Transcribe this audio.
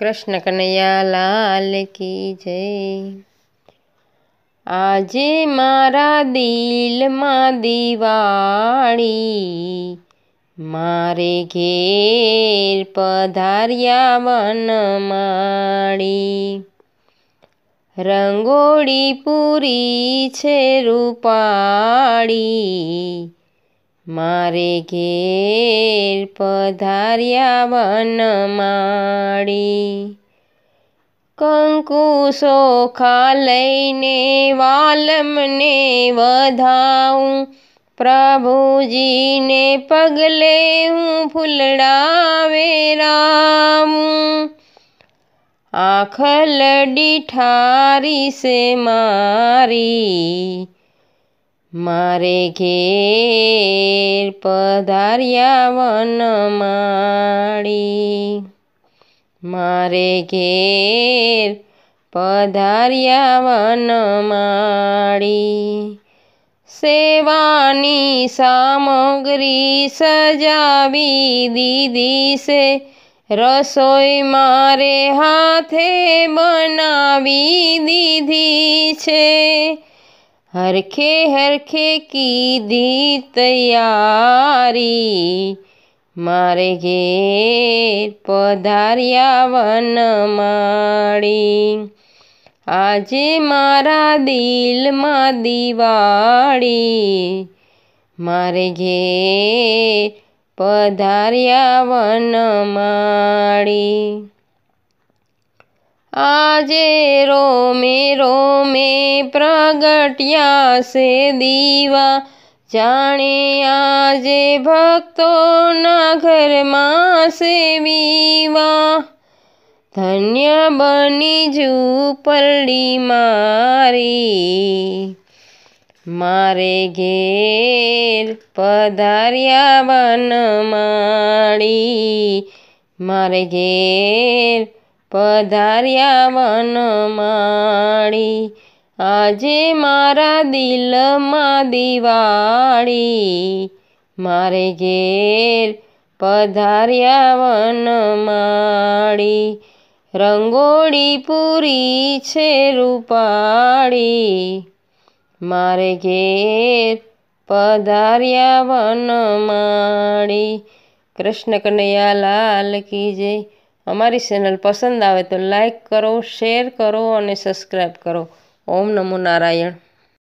કૃષ્ણ કનૈયા લાલ કી જય આજે મારા દિલમાં દિવાળી મારે ઘેર પધાર્યા વન માળી રંગોળી પૂરી છે રૂપાળી મારે ઘેર પધાર્યા વનમાળી કંકુશો ખા લઈને વાલમને વધાવું પ્રભુજીને પગલે હું ફૂલડાવે રામું આખલડી ઠારી મારી મારે ઘેર પધાર્યા વનમાળી મારે ઘેર પધાર્યા વનમાળી સેવાની સામગ્રી સજાવી દીધી છે રસોઈ મારે હાથે બનાવી દીધી છે હરખે હરખે કીધી તૈયારી મારે ઘેર પધાર્યા વન માળી આજે મારા દિલમાં દિવાળી મારે ઘેર પધાર્યા વન માળી આજે રોમે રોમે પ્રગટ્યા છે દીવા જાણે આજે ભક્તોના ઘરમાં છે વીવા ધન્ય બની ઝૂપરડી મારી મારે ઘેર પધાર્યા વન માળી મારે ઘેર પધાર્યા વનમાળી આજે મારા દિલમાં દિવાળી મારે ઘેર પધાર્યા વનમાળી રંગોળી પૂરી છે રૂપાળી મારે ઘેર પધાર્યા વનમાળી કૃષ્ણ કનૈયા લાલ કી જય અમારી ચેનલ પસંદ આવે તો લાઇક કરો શેર કરો અને સબસ્ક્રાઈબ કરો ઓમ નમો નારાયણ